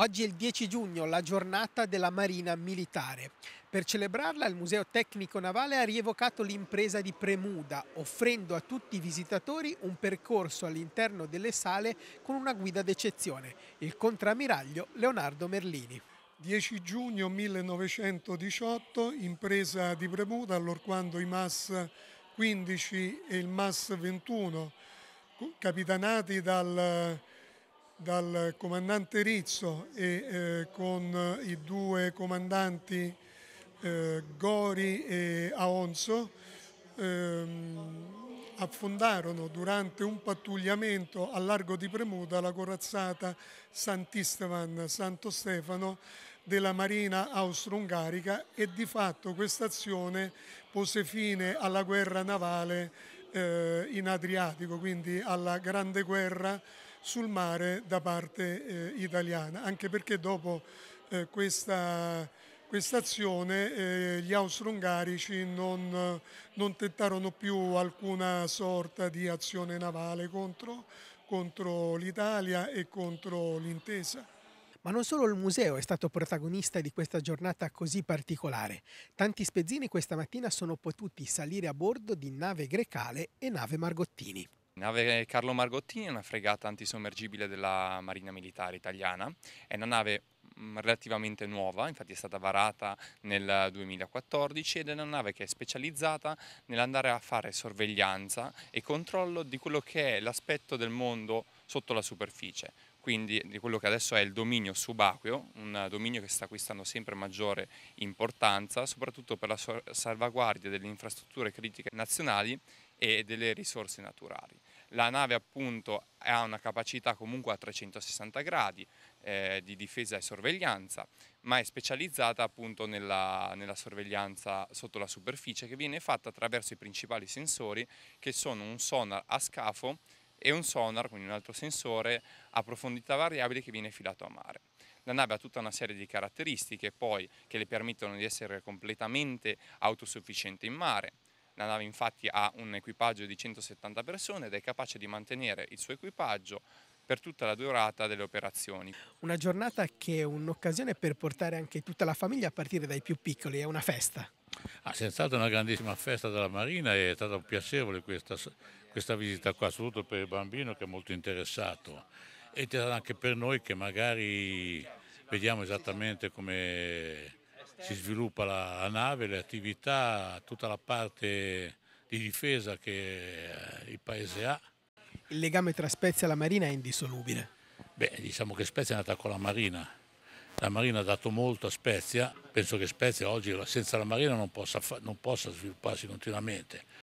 Oggi è il 10 giugno, la giornata della Marina Militare. Per celebrarla il Museo Tecnico Navale ha rievocato l'impresa di Premuda, offrendo a tutti i visitatori un percorso all'interno delle sale con una guida d'eccezione, il contrammiraglio Leonardo Merlini. 10 giugno 1918, impresa di Premuda, allora quando i MAS 15 e il MAS 21, capitanati dal dal comandante Rizzo e eh, con i due comandanti eh, Gori e Aonso ehm, affondarono durante un pattugliamento a largo di Premuda la corazzata Sant'Istevan Santo Stefano della Marina austro-ungarica e di fatto questa azione pose fine alla guerra navale eh, in Adriatico, quindi alla Grande Guerra sul mare da parte eh, italiana, anche perché dopo eh, questa questa azione eh, gli austro-ungarici non, non, tentarono più alcuna sorta di azione navale contro, contro l'Italia e contro l'intesa. Ma non solo il museo è stato protagonista di questa giornata così particolare. Tanti spezzini questa mattina sono potuti salire a bordo di nave Grecale e nave Margottini nave Carlo Margottini è una fregata antisommergibile della Marina Militare Italiana, è una nave mm, relativamente nuova, infatti è stata varata nel 2014 ed è una nave che è specializzata nell'andare a fare sorveglianza e controllo di quello che è l'aspetto del mondo sotto la superficie, quindi di quello che adesso è il dominio subacqueo, un dominio che sta acquistando sempre maggiore importanza, soprattutto per la salvaguardia delle infrastrutture critiche nazionali e delle risorse naturali. La nave appunto ha una capacità comunque a 360 gradi eh, di difesa e sorveglianza, ma è specializzata appunto nella, nella, sorveglianza sotto la superficie che viene fatta attraverso i principali sensori che sono un sonar a scafo e un sonar, quindi un altro sensore, a profondità variabile che viene filato a mare. La nave ha tutta una serie di caratteristiche poi che le permettono di essere completamente autosufficiente in mare, la nave infatti ha un equipaggio di 170 persone ed è capace di mantenere il suo equipaggio per tutta la durata delle operazioni. Una giornata che è un'occasione per portare anche tutta la famiglia a partire dai più piccoli, è una festa. Ah, senz'altro una grandissima festa della Marina è stata piacevole questa, questa visita qua, soprattutto per il bambino che è molto interessato e anche per noi che magari vediamo esattamente come Certo. si sviluppa la, la nave, le attività, tutta la parte di difesa che eh, il paese ha. Il legame tra Spezia e la Marina è indissolubile. Beh, diciamo che Spezia è nata con la Marina. La Marina ha dato molto a Spezia, penso che Spezia oggi senza la Marina non possa, non possa svilupparsi continuamente.